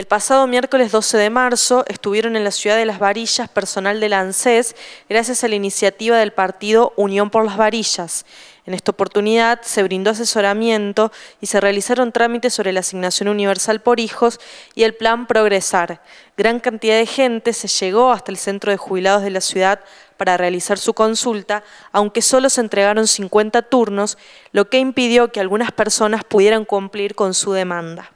El pasado miércoles 12 de marzo estuvieron en la ciudad de Las Varillas personal del ANSES gracias a la iniciativa del partido Unión por las Varillas. En esta oportunidad se brindó asesoramiento y se realizaron trámites sobre la asignación universal por hijos y el plan Progresar. Gran cantidad de gente se llegó hasta el centro de jubilados de la ciudad para realizar su consulta, aunque solo se entregaron 50 turnos, lo que impidió que algunas personas pudieran cumplir con su demanda.